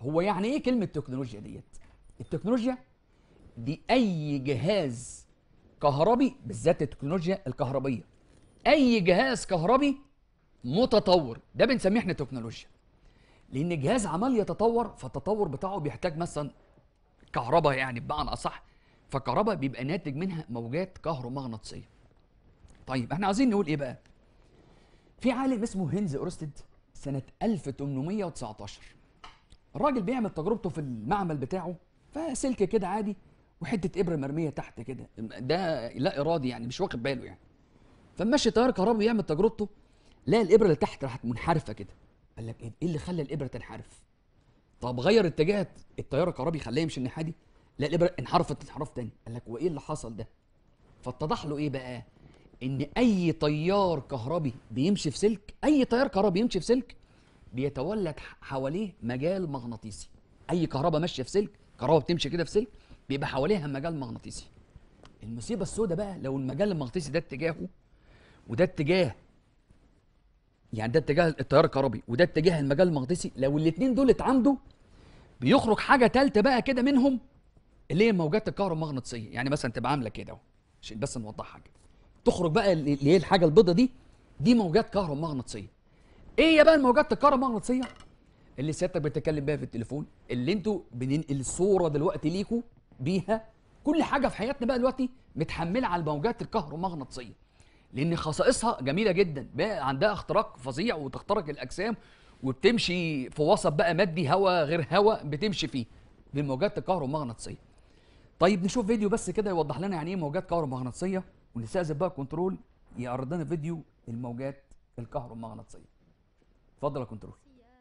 هو يعني ايه كلمه تكنولوجيا ديت التكنولوجيا دي اي جهاز كهربي بالذات التكنولوجيا الكهربيه اي جهاز كهربي متطور ده بنسميه احنا تكنولوجيا لان جهاز عمال يتطور فالتطور بتاعه بيحتاج مثلا كهرباء يعني بمعنى اصح فالكهرباء بيبقى ناتج منها موجات كهرومغناطيسيه طيب احنا عايزين نقول ايه بقى في عالم اسمه هنز اورستد سنه 1819 الراجل بيعمل تجربته في المعمل بتاعه فسلك كده عادي وحته ابره مرميه تحت كده ده لا ارادي يعني مش واخد باله يعني فماشي طيار كهربي يعمل تجربته لقى الابره اللي تحت راحت منحرفه كده قال لك ايه, إيه اللي خلى الابره تنحرف طب غير اتجاه التيار الكهربي خلاه يمشي الناحيه دي لا الابره انحرفت انحراف تاني قال لك وايه اللي حصل ده فاتضح له ايه بقى ان اي تيار كهربي بيمشي في سلك اي تيار كهربي بيمشي في سلك بيتولد حواليه مجال مغناطيسي اي كهرباء ماشيه في سلك كهرباء بتمشي كده في سلك بيبقى حواليها مجال مغناطيسي المصيبه السوداء بقى لو المجال المغناطيسي ده اتجاهه وده اتجاه يعني ده اتجاه التيار الكهربي وده اتجاه المجال المغناطيسي لو الاثنين دول اتعمدوا بيخرج حاجه ثالثه بقى كده منهم اللي هي موجات الكهرومغناطيسيه يعني مثلا تبقى عامله كده اهو عشان بس نوضحها كده تخرج بقى اللي هي الحاجه البيضه دي دي موجات كهرومغناطيسيه ايه يا بقى الموجات الكهرباء المغناطيسيه اللي سيادتك بتتكلم بيها في التليفون اللي انتوا بننقل الصوره دلوقتي ليكوا بيها كل حاجه في حياتنا بقى دلوقتي متحمله على الموجات الكهرومغناطيسيه لان خصائصها جميله جدا بقى عندها اختراق فظيع وتخترق الاجسام وبتمشي في وسط بقى مادي هواء غير هواء بتمشي فيه بالموجات الكهرومغناطيسيه طيب نشوف فيديو بس كده يوضح لنا يعني ايه موجات كهرومغناطيسيه ونستاذن بقى كنترول يعرض لنا فيديو الموجات الكهرومغناطيسيه اتفضل يا كنترول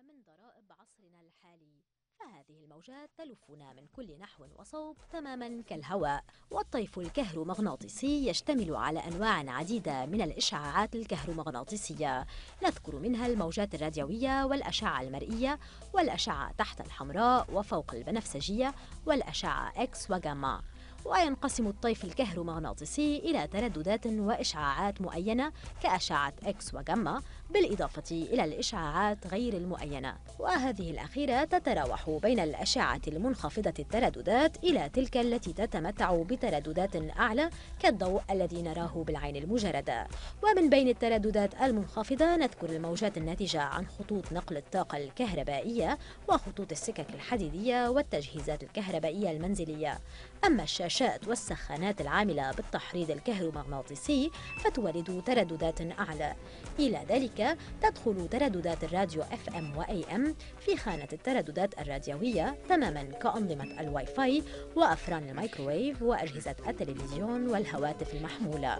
من ضرائب عصرنا الحالي فهذه الموجات تلفنا من كل نحو وصوب تماما كالهواء والطيف الكهرومغناطيسي يشتمل على أنواع عديدة من الإشعاعات الكهرومغناطيسية نذكر منها الموجات الراديوية والأشعة المرئية والأشعة تحت الحمراء وفوق البنفسجية والأشعة إكس وجاما وينقسم الطيف الكهرومغناطيسي إلى ترددات وإشعاعات معينة كأشعة إكس وجاما بالإضافة إلى الإشعاعات غير المعينة وهذه الأخيرة تتراوح بين الأشعة المنخفضة الترددات إلى تلك التي تتمتع بترددات أعلى كالضوء الذي نراه بالعين المجردة ومن بين الترددات المنخفضة نذكر الموجات الناتجة عن خطوط نقل الطاقة الكهربائية وخطوط السكك الحديدية والتجهيزات الكهربائية المنزلية أما الشاشة الشاشات والسخانات العاملة بالتحريض الكهرومغناطيسي فتولد ترددات أعلى إلى ذلك تدخل ترددات الراديو اف ام AM ام في خانة الترددات الراديوية تماما كأنظمة الواي فاي وأفران الميكروويف وأجهزة التلفزيون والهواتف المحمولة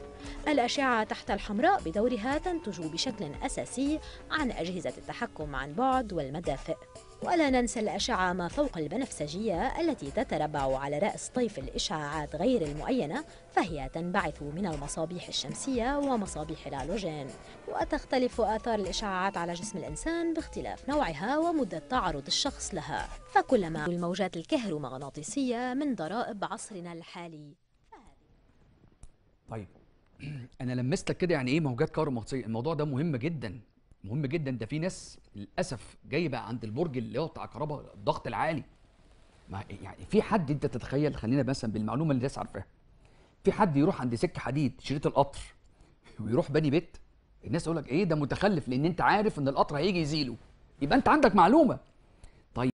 الأشعة تحت الحمراء بدورها تنتج بشكل أساسي عن أجهزة التحكم عن بعد والمدافئ ولا ننسى الأشعة ما فوق البنفسجية التي تتربع على رأس طيف الإشعاعات غير المؤينة فهي تنبعث من المصابيح الشمسية ومصابيح الهالوجين وتختلف آثار الإشعاعات على جسم الإنسان باختلاف نوعها ومدة تعرض الشخص لها فكلما الموجات الكهرومغناطيسية من ضرائب عصرنا الحالي طيب أنا لمست كده يعني إيه موجات كهرومغناطيسية الموضوع ده مهم جدا مهم جدا ده في ناس للاسف جاي بقى عند البرج اللي هو بتاع كهرباء الضغط العالي ما يعني في حد انت تتخيل خلينا مثلا بالمعلومه اللي الناس عارفاها في حد يروح عند سكه حديد شريط القطر ويروح بني بيت الناس تقول لك ايه ده متخلف لان انت عارف ان القطر هيجي يزيله يبقى انت عندك معلومه طيب